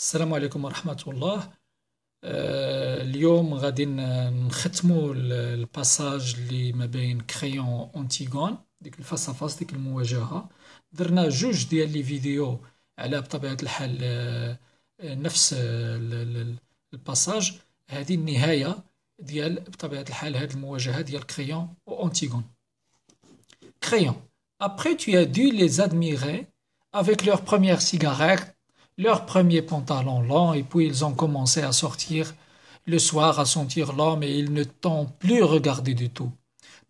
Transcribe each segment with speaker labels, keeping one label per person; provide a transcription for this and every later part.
Speaker 1: السلام عليكم ورحمة الله اليوم غادي نختمو الباساج اللي ما بين كريون اونتيغون ديك ديك المواجهة درنا جوج ديال لي فيديو على بطبيعة الحال نفس الباساج هذه النهاية ديال بطبيعة الحال هذه المواجهة ديال et Antigone. crayon Après, tu as dû les admirer avec leur première cigarette leurs premiers pantalons longs, et puis ils ont commencé à sortir le soir à sentir l'homme et ils ne t'ont plus regardé du tout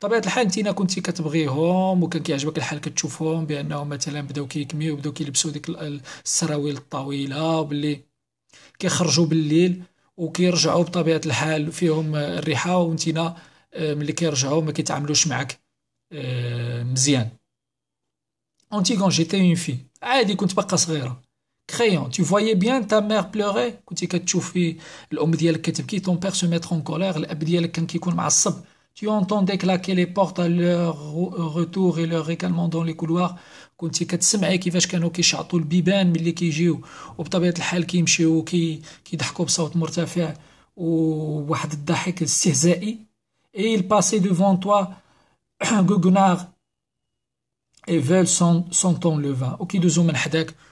Speaker 1: طبيعه الحال انت كنتي كتبغيهم وكان كيعجبك الحال كتشوفهم بانهم مثلا بداو كيكميو بداو كيلبسوا ديك السراويل الطويله باللي كيخرجوا بالليل وكيرجعوا بطبيعه الحال فيهم الريحه وانتينا ملي كيرجعوا ما كيتعاملوش معك مزيان اونتي كون جيتي اون في عادي كنت باقا صغيره tu voyais bien ta mère pleurer. quand tu الام ديالك qui ton père se mettre en colère, en colère, Tu entendais claquer les portes à leur retour et leur récalement dans les couloirs. كنتي كتسمعي كيفاش qui كيشعطوا dit ملي كيجيو de Et ils passaient devant toi, et veulent son ton t'enlever. Ok, deux hommes,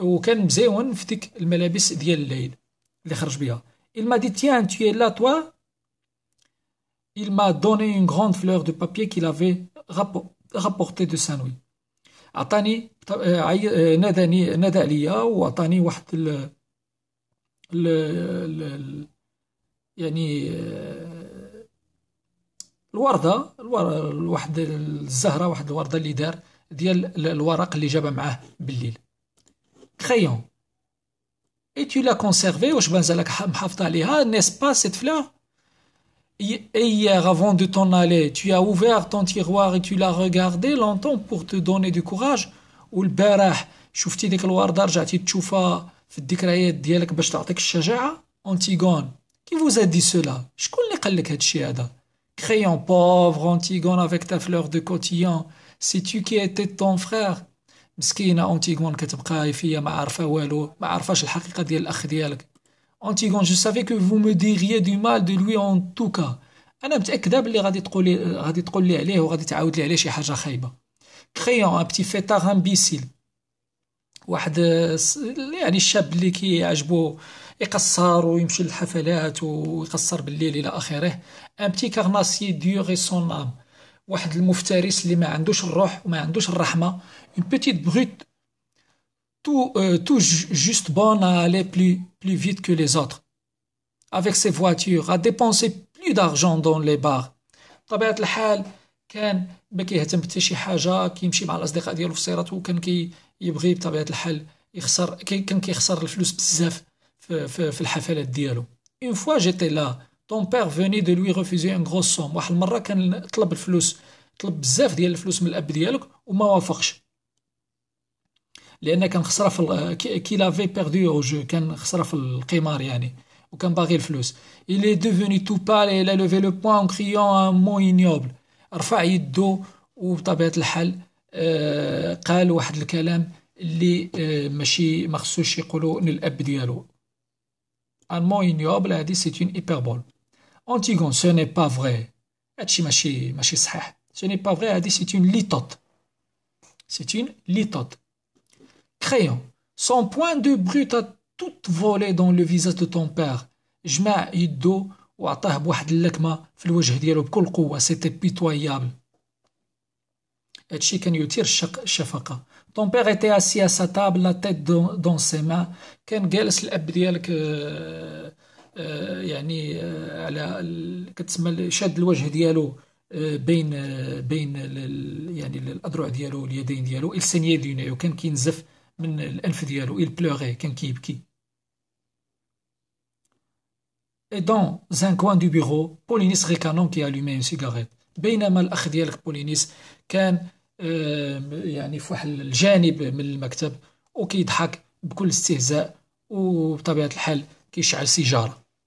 Speaker 1: وكان مزيون في ديك الملابس ديال الليل اللي خرج بها il m'a dit tiens tu es là toi il m'a donné une grande fleur de papier qu'il avait rapporté de Saint-Louis عطاني ناداني نادى عليا وعطاني واحد ال... ال... ال... يعني الورده واحد الزهره واحد الورده اللي دار ديال الورق اللي جابها معاه بالليل crayon. Et tu l'as conservé, n'est-ce pas cette fleur Et hier, avant de t'en aller, tu as ouvert ton tiroir et tu l'as regardé longtemps pour te donner du courage Ou le bera, chouf-ti dik l'ouardar, j'ati t'choufa, fit dik rayet dielek bachtartek chaja'a Antigone, qui vous a dit cela Shkoul ne kallek Crayon pauvre, Antigone, avec ta fleur de cotillon, c'est tu qui était ton frère مسكينه اونتيغون كتبقى فيا ما عارفه والو ما عارفاش الحقيقه ديال الاخ ديالك اونتيغون جو سافي كو فو مو ديغيي دو مال دو لوي اون توكا انا متاكده بلي غادي تقولي غادي تقول لي عليه وغادي تعاود لي عليه شي حاجه خايبه كريون ان بتي فيتار امبيسيل واحد يعني الشاب اللي كيعجبو يقصر ويمشي للحفلات ويقصر بالليل الى اخره ان بتي كارناسي ديور سون ام واحد المفترس اللي ما عندوش الروح وما عندوش الرحمه اون بيتيت بروت تو تو جوست بون الي بلو بلو فيت كو لي زوتر افيك سي فواتور ا ديبونسي بلو دارجون دون لي بار بطبيعه الحال كان ما كيهتم حتى شي حاجه كيمشي مع الاصدقاء ديالو في السيارات وكان كيبغي يبغي بطبيعه الحال يخسر كان كيخسر الفلوس بزاف في, في, في الحفلات ديالو اون فوا جيتي لا طون بير فوني دو لوي ريفوزي ان غروس سوم واحد المره كان طلب الفلوس طلب بزاف ديال الفلوس من الاب ديالك وما وافقش لان كان خسر في كي لافي بيردو او جو كان خسر في القمار يعني وكان باغي الفلوس الي دوفوني تو tout pâle et il a levé le poing ان criant un mot ignoble رفع يدو وبطبيعه الحال قال واحد الكلام اللي ماشي ما خصوش يقولوا للاب ديالو ان مو انيوبل هذه سي اون هيبربول Antigone, ce n'est pas vrai. Ce n'est pas vrai, elle c'est une litote. C'est une litote. Crayon, son point de brut a tout volé dans le visage de ton père. C'était pitoyable. Ton père était assis à sa table, la tête dans, ses mains. Ken gels l'abdiel que. آه، يعني آه، على كتسمى شاد الوجه ديالو آه، بين بين يعني الاذرع ديالو اليدين ديالو السنيه ديالو كان كينزف من الانف ديالو il بلوغي كان كيبكي Et dans un coin du bureau, Polinis Ricanon كي الومي اون سيغاريت بينما الاخ ديالك بولينيس كان يعني في واحد الجانب من المكتب وكيضحك بكل استهزاء وبطبيعه الحال كيشعل سيجاره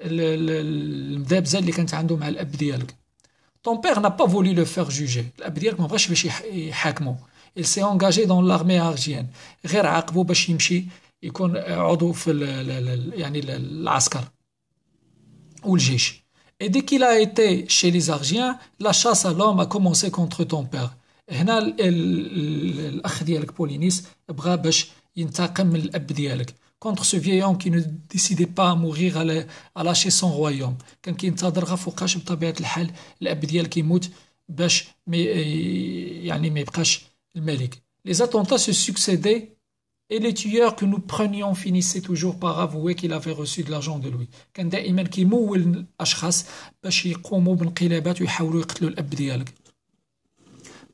Speaker 1: Ton اللي كانت عنده مع الاب n'a pas voulu le faire juger il s'est engagé dans l'armée argienne. غير باش يمشي يكون عضو في Et dès qu'il a été chez les Argiens, la chasse à l'homme a commencé contre ton père. هنا الاخ ديالك بولينيس باش ينتقم من الاب contre ce vieil homme qui ne décidait pas à mourir à, lâcher son royaume les attentats se succédaient et les tueurs que nous prenions finissaient toujours par avouer qu'il avait reçu de l'argent de lui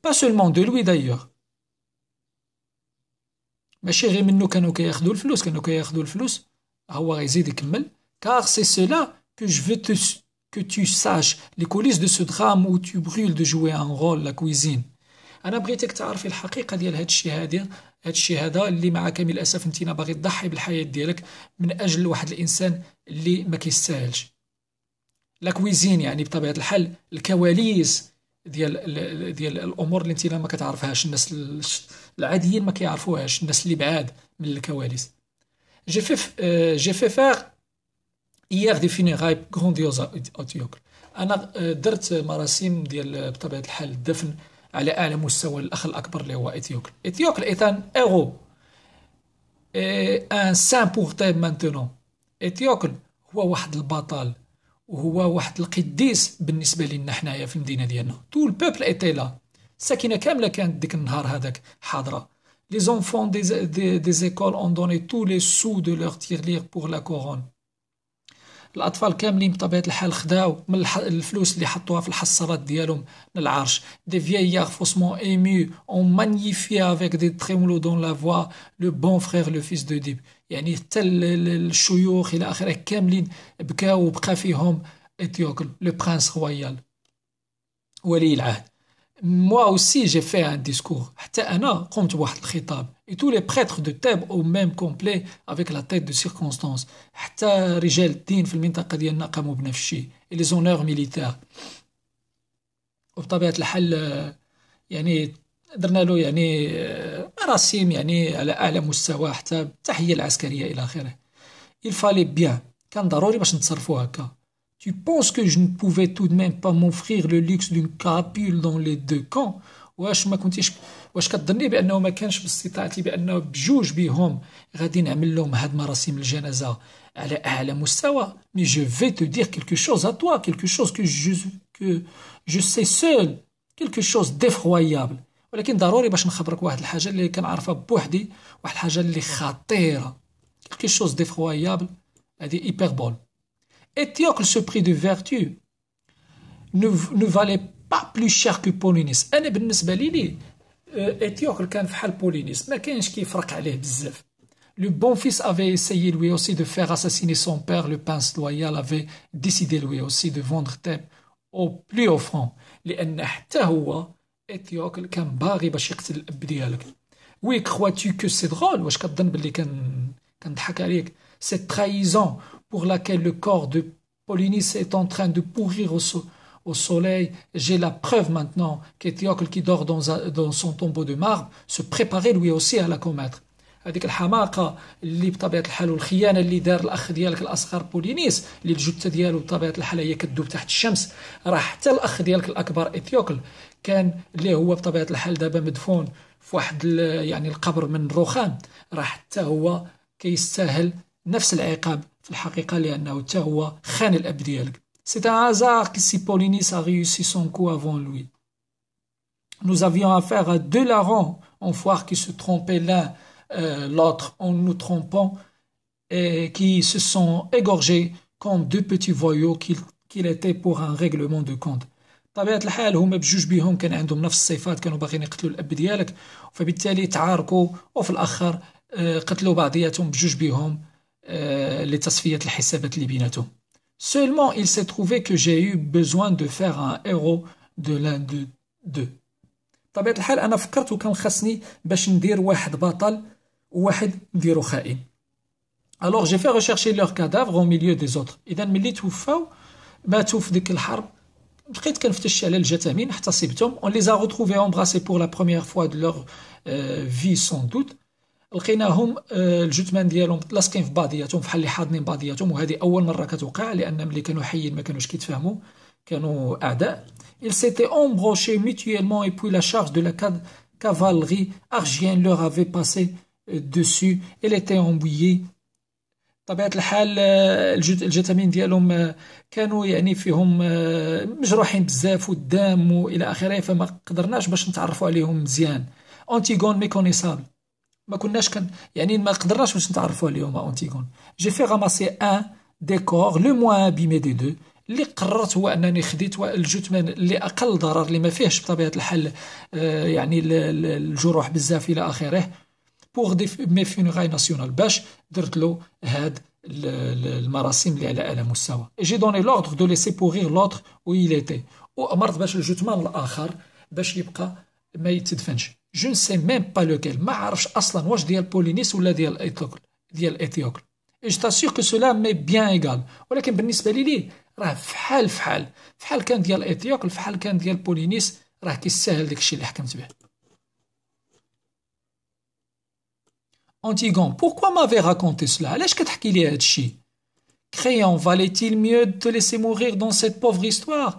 Speaker 1: pas seulement de lui d'ailleurs ماشي غير منو كانوا كياخذوا الفلوس كانوا كياخذوا الفلوس هو غيزيد يكمل كار سي سولا كو جو فو تو كو تو ساش لي كوليس دو سو درام او تو brûles دو جوي ان رول لا كويزين انا بغيتك تعرفي الحقيقه ديال هاد الشيء هادي هاد الشيء هذا اللي مع كامل الاسف انت باغي تضحي بالحياه ديالك من اجل واحد الانسان اللي ما كيستاهلش لا كويزين يعني بطبيعه الحال الكواليس ديال ديال الامور اللي انت ما كتعرفهاش الناس العاديين ما كيعرفوهاش الناس اللي بعاد من الكواليس جي فيف جي في فيني غايب دي فينيراي اوتيوكل انا euh, درت مراسيم ديال بطبيعه الحال الدفن على اعلى مستوى الاخ الاكبر اللي هو اثيوكل اثيوكل ايتان ايرو ان سان بور تي مانتونون اثيوكل هو واحد البطل وهو واحد القديس بالنسبه لنا حنايا في المدينه ديالنا تو البوبل ايتي لا ساكنه كامله كانت ديك النهار هذاك حاضره لي زونفون دي دي زيكول اون دوني تو لي سو دو لور تيغليغ بوغ لا كورون الاطفال كاملين بطبيعه الحال خداو من الفلوس اللي حطوها في الحصالات ديالهم للعرش دي فييار فوسمون ايمو اون مانيفي افيك دي تريمولو دون لا فوا لو بون فرير لو فيس دو ديب يعني حتى الشيوخ الى اخره كاملين بكاو وبقى فيهم اثيوكل لو برانس رويال ولي العهد موا اوسي جي في ان ديسكور حتى انا قمت بواحد الخطاب Et tous les prêtres de Thèbes au même complet avec la tête de circonstance. Et les honneurs militaires. Euh, euh, Il fallait bien Tu penses que je ne pouvais tout de même pas m'offrir le luxe d'une capule dans les deux camps واش ما كنتيش واش كتظني بانه ما كانش باستطاعتي بانه بجوج بهم غادي نعمل لهم هاد مراسم الجنازه على اعلى مستوى مي جو في تو دير كيلكو شوز ا توا كيلكو شوز كو جو كو جو سي سول كيلكو شوز ديفرويابل ولكن ضروري باش نخبرك واحد الحاجه اللي كنعرفها بوحدي واحد الحاجه اللي خطيره كيلكو شوز ديفرويابل ايبر بول اتيوكل سو بري دو فيرتو ne, ne valait plus cher que Polynis. Je suis dit Éthiopie كان في حال بولينيس ما كانش كيفرق عليه بزاف Le bon fils avait essayé lui aussi de faire assassiner son père le prince loyal avait décidé lui aussi de vendre Thèb au plus offrant لان حتى هو Éthiopie كان باغي باش يقتل الاب ديالك وي crois-tu que c'est drôle واش كتظن باللي كان كنضحك عليك cette trahison pour laquelle le corps de Polynice est en train de pourrir au sol au soleil. J'ai la preuve maintenant qu'Éthiocle qui dort dans, dans son tombeau de marbre se préparait lui aussi à la commettre. هذيك الحماقه اللي بطبيعه الحال والخيانه اللي دار الاخ ديالك الاصغر بولينيس اللي الجثه ديالو بطبيعه الحال هي كدوب تحت الشمس راه حتى الاخ ديالك الاكبر اثيوكل كان اللي هو بطبيعه الحال دابا مدفون في واحد يعني القبر من الرخام راه حتى هو كيستاهل نفس العقاب في الحقيقه لانه حتى هو خان الاب ديالك C'est un hasard que si Sipolinis a réussi son coup avant lui. Nous avions affaire à deux larrons en foire qui se trompaient l'un euh, l'autre en nous trompant et qui se sont égorgés comme deux petits voyous qu'il qu était pour un règlement de compte. طبيعة الحال هما بجوج بيهم كان عندهم نفس الصفات كانوا باغيين يقتلوا الاب ديالك فبالتالي تعاركوا وفي الاخر قتلوا بعضياتهم بجوج بيهم لتصفيه الحسابات اللي بيناتهم Seulement, il s'est trouvé que j'ai eu besoin de faire un héros de l'un de deux. Alors j'ai fait rechercher leurs cadavres au milieu des autres. On les a retrouvés embrassés pour la première fois de leur euh, vie sans doute. لقيناهم آه، الجثمان ديالهم لاصقين في بعضياتهم بحال اللي حاضنين بعضياتهم وهذه اول مره كتوقع لان ملي كانوا حيين ما كانوش كيتفاهموا كانوا اعداء ils s'étaient embrochés mutuellement et puis la charge de la cavalerie argienne leur avait passé euh, dessus elle était embouillée طبيعة الحال آه، الجثامين ديالهم آه، كانوا يعني فيهم مجروحين بزاف والدم والى اخره فما قدرناش باش نتعرفوا عليهم مزيان اونتيغون ميكونيسابل ما كناش كن يعني ما قدرناش باش نتعرفوا اليوم اونتيغون جي في غاماسي ان ديكور لو موان بيمي دي دو اللي قررت هو انني خديت الجثمان اللي اقل ضرر اللي ما فيهش بطبيعه الحال يعني الجروح بزاف الى اخره بوغ دي مي فونغاي ناسيونال باش درت له هاد المراسم اللي على اعلى مستوى جي دوني لوردر دو ليسي بوغيغ لوتر وي ليتي وامرت باش الجثمان الاخر باش يبقى ما يتدفنش Je ne sais même pas lequel marche, اصلا واش ديال بولينيس ولا ديال Et ديال t'assure que cela que cela égal. bien égal. pourquoi m'avez raconté cela Lèche Créant, valait-il mieux de te laisser mourir dans cette pauvre histoire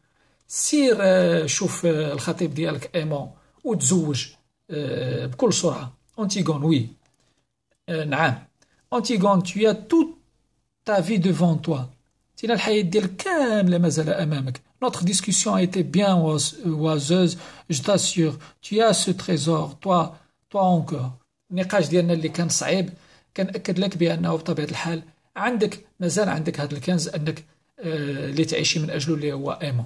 Speaker 1: سير شوف الخطيب ديالك ايمون وتزوج بكل سرعه انتيغون وي نعم انتيغون tu as toute ta vie devant toi تينا الحياه ديالك كامله مازال امامك Notre discussion a été bien oiseuse, je t'assure. Tu as ce trésor, toi, toi encore. النقاش ديالنا اللي كان صعيب كنأكد لك بأنه بطبيعة الحال عندك مازال عندك هذا الكنز أنك اللي تعيشي من أجله اللي هو إيمون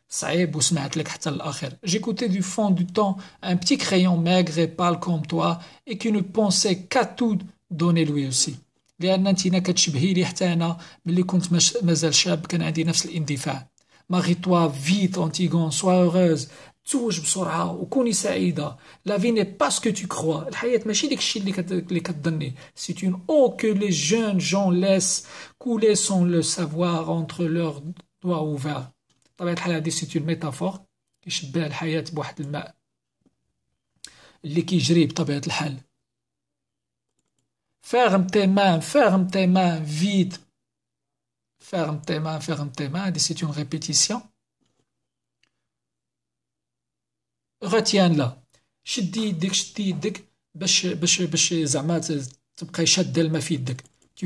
Speaker 1: Ça y est, vous me dites que c'est J'écoutais du fond du temps un petit crayon maigre et pâle comme toi et qui ne pensait qu'à tout donner lui aussi. Il y a un petit crayon qui est un petit crayon, mais il y a un petit a Marie-toi vite, Antigon, sois heureuse. Tu es heureuse, tu es heureuse, tu La vie n'est pas ce que tu crois. La vie n'est pas ce que tu crois. C'est une eau que les jeunes gens laissent couler sans le savoir entre leurs doigts ouverts. C'est une métaphore ferme tes mains, ferme tes mains, vide. Ferme tes mains, ferme tes mains. C'est une répétition. Retiens-la. tu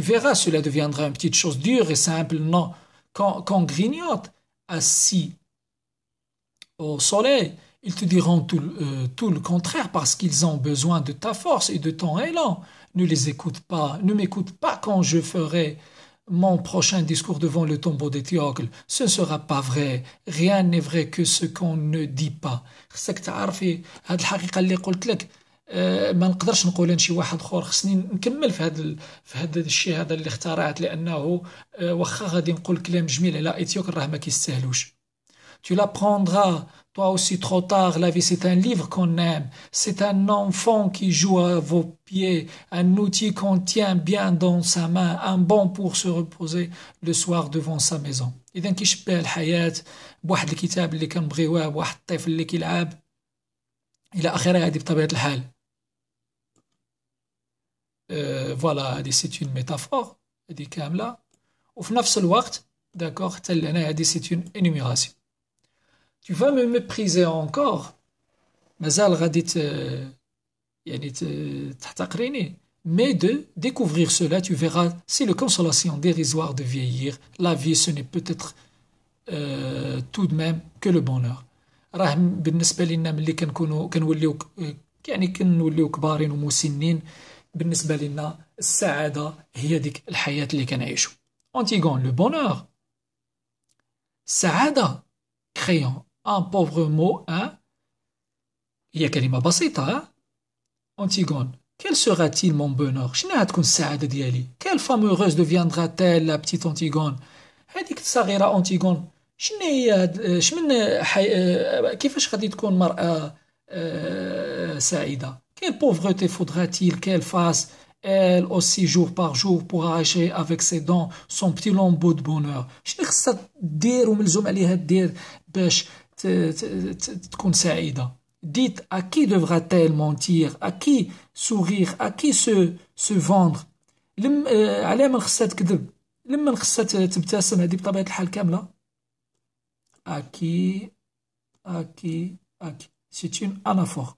Speaker 1: verras cela deviendra une petite chose dure et simple non qu'on qu'on assis au soleil, ils te diront euh, tout, le contraire parce qu'ils ont besoin de ta force et de ton élan. Ne les écoute pas, ne m'écoute pas quand je ferai mon prochain discours devant le tombeau d'Éthiocle. Ce ne sera pas vrai. Rien n'est vrai que ce qu'on ne dit pas. آه، ما نقدرش نقول ان شي واحد اخر خصني نكمل في هذا في هذا الشيء هذا اللي اخترعت لانه آه، واخا غادي نقول كلام جميل على اثيوب راه ما كيستاهلوش tu la prendras toi aussi trop tard la vie c'est un livre qu'on aime c'est un enfant qui joue à vos pieds un outil qu'on tient bien dans sa main un bon pour se reposer le soir devant sa maison اذا كيشبه الحياه بواحد الكتاب اللي كنبغيوه بواحد الطفل اللي كيلعب الى اخره هذه بطبيعه الحال فوالا هذه سيت اون ميتافور هذه كامله وفي نفس الوقت داكوغ حتى لهنا هذه سيت اون انيميراسيون tu vas me mépriser encore مازال غادي ت يعني تحتقريني mais de découvrir cela tu verras c'est le consolation dérisoire de vieillir la vie ce n'est peut-être euh, tout de même que le bonheur راه بالنسبه لنا ملي كنكونوا كنوليو يعني كنوليو كبارين ومسنين بالنسبه لنا السعاده هي ديك الحياه اللي كنعيشو أنتيغون لو بونور السعاده كريون ان بوفر مو ان هي كلمه بسيطه أنتيغون كيل sera t مون mon شنو غتكون السعاده ديالي كيل فام هوغوز دوفياندرا t لا بتيت أنتيغون هاديك هذيك الصغيره أنتيغون شنو هي شمن حي... كيفاش غادي تكون مراه سعيده Quelle pauvreté faudra-t-il qu'elle fasse, elle aussi, jour par jour, pour arracher avec ses dents son petit lambeau de bonheur شنو ou دير وملزوم عليها دير باش تكون سعيدة Dites à qui devra-t-elle mentir, à qui sourire, à qui se, se vendre لم على من خصها تكذب لمن خصها تبتسم هذه بطبيعة الحال كاملة à qui à qui à qui c'est une anaphore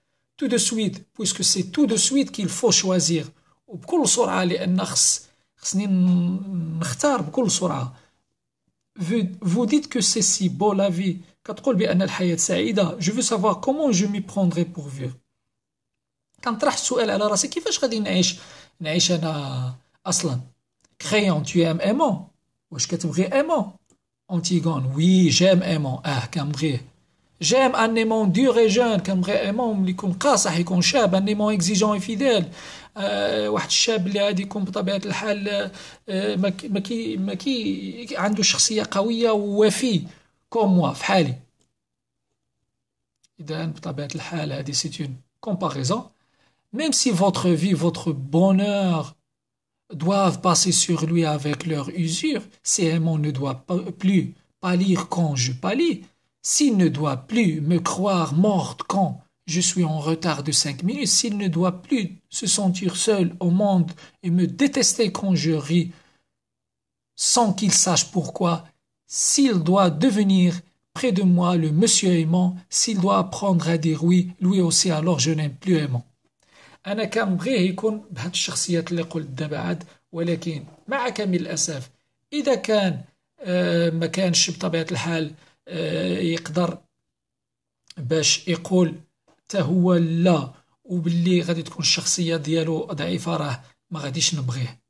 Speaker 1: tout de suite puisque c'est tout de suite qu'il faut choisir vous dites que c'est si beau la vie je veux savoir comment je m'y prendrai pour vivre كنطرح السؤال على راسي كيفاش غادي نعيش نعيش à Aslan. Créant, tu aimes aimant واش tu aimant Antigone oui j'aime aimant Ah, J'aime un aimant dur et jeune, comme vraiment un aimant exigeant et fidèle. Euh, واحد الشاب comparaison même si votre vie votre bonheur doivent passer sur lui avec leur usure, ces aimants ne doivent plus pâlir quand je s'il ne doit plus me croire morte quand je suis en retard de cinq minutes, s'il ne doit plus se sentir seul au monde et me détester quand je ris, sans qu'il sache pourquoi, s'il doit devenir près de moi le monsieur aimant, s'il doit apprendre à dire oui, lui aussi alors je n'aime plus aimant. يقدر باش يقول حتى هو لا وباللي غادي تكون الشخصيه ديالو ضعيفه راه ما غاديش نبغيه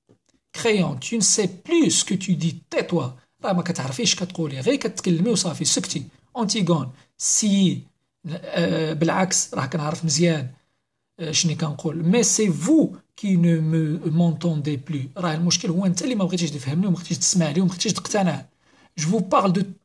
Speaker 1: كريون ne sais plus ce سكو تو دي تي توا راه ما كتعرفيش كتقولي غير كتكلمي وصافي سكتي اونتيغون آه، سي بالعكس راه كنعرف مزيان آه، شني كنقول مي سي فو كي نو مونتوندي بلو راه المشكل هو انت اللي ما بغيتيش تفهمني وما بغيتيش تسمع لي وما بغيتيش تقتنع جو فو بارل دو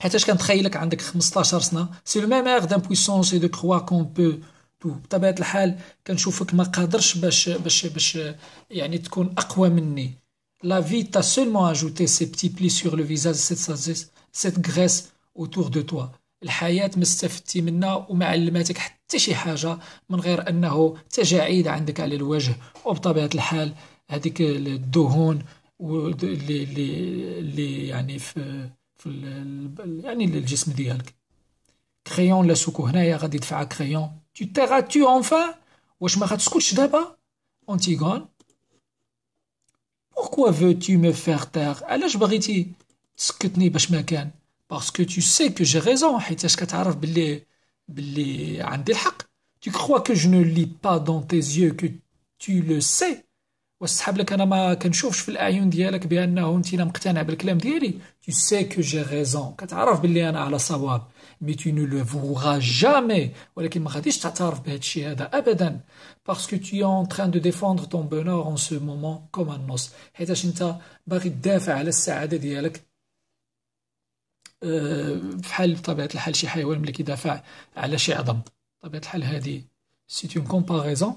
Speaker 1: حيتاش كنتخيلك عندك 15 سنه سي لو ميم دان بويسونس اي دو كخوا كون بو تو بطبيعه الحال كنشوفك ما قادرش باش باش باش يعني تكون اقوى مني لا في تا سولمون اجوتي سي بتي بلي سور لو فيزاج سيت سيت غريس اوتور دو توا الحياه ما استفدتي منها وما علماتك حتى شي حاجه من غير انه تجاعيد عندك على الوجه وبطبيعه الحال هذيك الدهون اللي اللي يعني في Crayon, la soukounaïa, Raditfa crayon. Tu tairas-tu enfin? Où je m'arrête ce Antigone. Pourquoi veux-tu me faire taire? À l'âge baritie, ce que tenez, Parce que tu sais que j'ai raison. Hétiach, quand tu arrives, Billy, Billy, Tu crois que je ne lis pas dans tes yeux que tu le sais? وسحب لك انا ما كنشوفش في الاعين ديالك بانه انت مقتنع بالكلام ديالي tu sais que j'ai raison كتعرف باللي انا على صواب مي tu ne le voudras jamais ولكن ما غاديش تعترف بهذا الشيء هذا ابدا parce que tu es en train de défendre ton bonheur en ce moment comme un os حيتاش انت باغي تدافع على السعاده ديالك أه، بحال بطبيعه الحال شي حيوان ملي كيدافع على شي عظم بطبيعه الحال هذه سي اون كومباريزون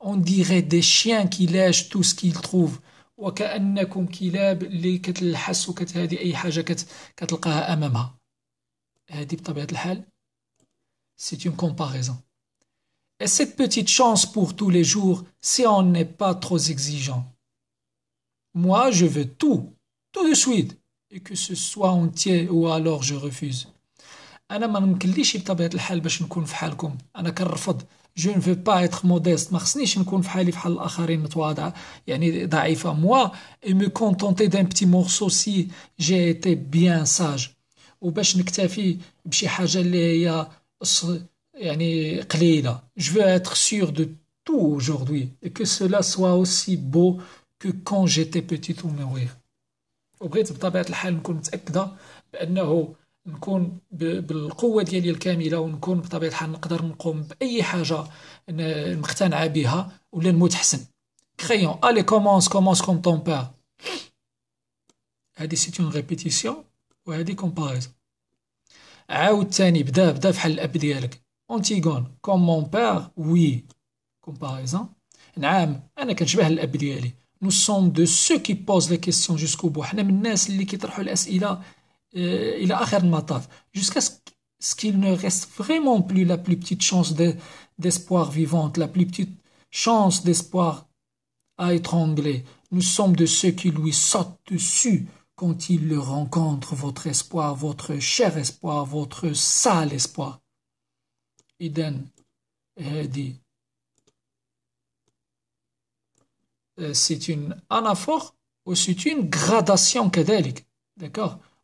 Speaker 1: on dirait des chiens qui lâchent tout ce qu'ils trouvent وكأنكم كلاب اللي كتلحس c'est une comparaison et cette petite chance pour tous les jours si on n'est pas trop exigeant moi je veux tout tout de suite et que ce soit entier ou alors je refuse je ne veux pas être modeste ما خصنيش نكون في حالي بحال الاخرين متواضعه يعني ضعيفة. moi et me contenter d'un petit morceau si j'ai été bien sage وباش نكتفي بشي حاجه اللي هي يعني قليلة. je veux être sûr de tout aujourd'hui et que cela soit aussi beau que quand j'étais petit ou nourrir وبغيت بطبيعه الحال نكون متاكده بانه نكون بالقوه ديالي الكامله ونكون بطبيعه الحال نقدر نقوم باي حاجه مقتنعه بها ولا نموت حسن كريون الي كومونس كومونس كوم طون بار هادي سيت اون ريبيتيسيون وهادي كومباريز عاود تاني بدا بدا بحال الاب ديالك اونتيغون كوم مون بار وي كومباريزون نعم انا كنشبه الاب ديالي نو سوم دو سو كي بوز لي كيسيون جوسكو بو حنا من الناس اللي كيطرحوا الاسئله Euh, il a ma mataf jusqu'à ce qu'il ne reste vraiment plus la plus petite chance d'espoir vivante, la plus petite chance d'espoir à étrangler. Nous sommes de ceux qui lui sautent dessus quand il le rencontre, votre espoir, votre cher espoir, votre sale espoir. Iden euh, dit euh, C'est une anaphore ou c'est une gradation cadélique. D'accord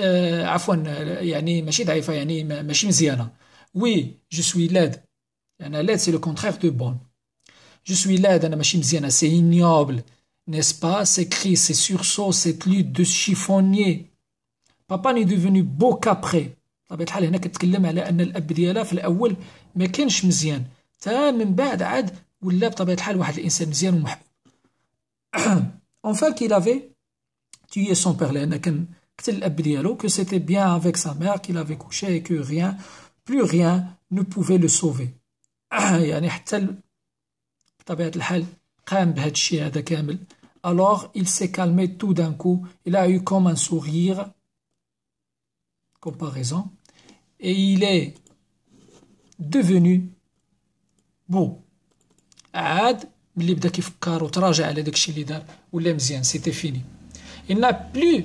Speaker 1: euh, عفوا يعني ماشي ضعيفه يعني ماشي مزيانه وي جو سوي لاد انا لاد سي لو كونترير دو بون جو سوي لاد انا ماشي مزيانه سي ignoble n'est-ce pas ces cris ces sursauts cette lutte de chiffonnier بابا ني دوفوني بو كابري طبيعة الحال هنا كتكلم على ان الاب ديالها في الاول ما كانش مزيان تا من بعد عاد ولا بطبيعة الحال واحد الانسان مزيان ومحبوب enfin qu'il avait tué son père لان كان que c'était bien avec sa mère qu'il avait couché et que rien, plus rien ne pouvait le sauver. Alors il s'est calmé tout d'un coup, il a eu comme un sourire, comparaison, et il est devenu beau. C'était fini. Il n'a plus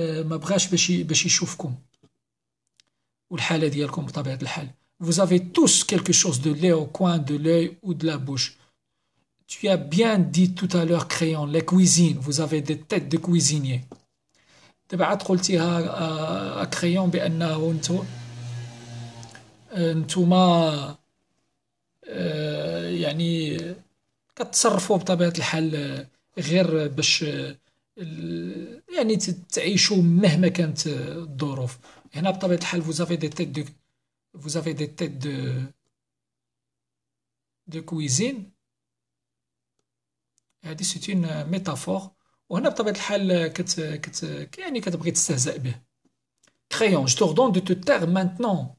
Speaker 1: ما بغاش باش باش يشوفكم والحاله ديالكم بطبيعه الحال vous avez tous quelque chose de laid au coin de l'œil ou de la bouche tu as bien dit tout à l'heure créant la cuisine vous avez des têtes de cuisiniers دابا عاد قلتيها كريون بانه انتو انتوما يعني كتصرفوا بطبيعه الحال غير باش يعني تعيشوا مهما كانت الظروف هنا بطبيعه الحال فوزافي دي تيت دو de vous avez des دو de de cuisine هذه ميتافور وهنا بطبيعه الحال كت كت يعني كتبغي تستهزأ به كريون جو توردون دو تو تاغ مانتنون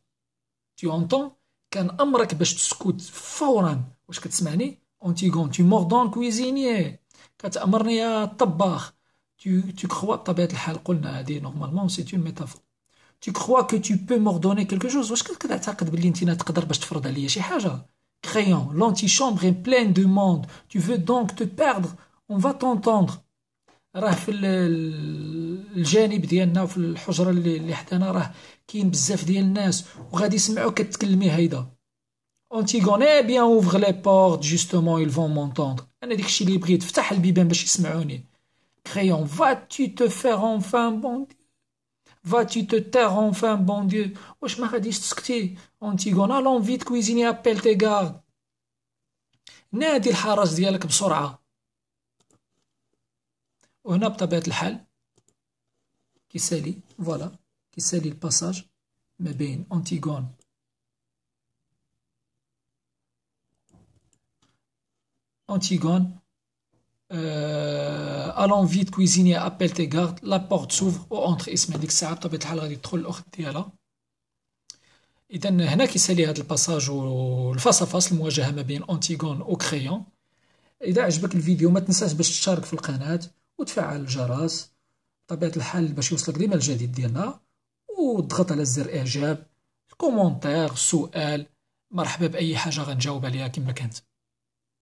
Speaker 1: تي اونتون كان امرك باش تسكت فورا واش كتسمعني اونتيغون تي موردون كويزينيي كتامرني يا الطباخ Tu, tu crois, c'est une métaphore. Tu crois que tu peux m'ordonner quelque chose. Crayon, l'antichambre est pleine de monde. Tu veux donc te perdre. On va t'entendre. راه في الجانب ديالنا وفي الحجره اللي حدانا راه كاين بزاف ديال الناس وغادي يسمعوك كتكلمي هيدا اونتيغوني بيان اوفغ لي بورت جوستومون يل فون مونتوندر انا داكشي اللي بغيت فتح البيبان باش يسمعوني Crayon, vas-tu te faire enfin bon Dieu? Vas-tu te taire enfin bon Dieu? Où je m'arrête de Antigone, allons vite cuisiner, appelle tes gardes. N'a dit le haras de Yalek On a peut-être le hal qui s'allie, voilà, qui dit le passage. Mais bien, Antigone. Antigone. آه... الون فيت كويزيني ابل تي غارد لا بورت سوفر او اونتر اسمها ديك الساعه بطبيعه الحال غادي تدخل الاخت ديالها اذا هنا كيسالي هذا الباساج والفاصفاص المواجهه ما بين اونتيغون وكريون اذا عجبك الفيديو ما تنساش باش تشارك في القناه وتفعل الجرس بطبيعه الحال باش يوصلك ديما الجديد ديالنا وضغط على زر اعجاب كومونتير سؤال مرحبا باي حاجه غنجاوب عليها كما كانت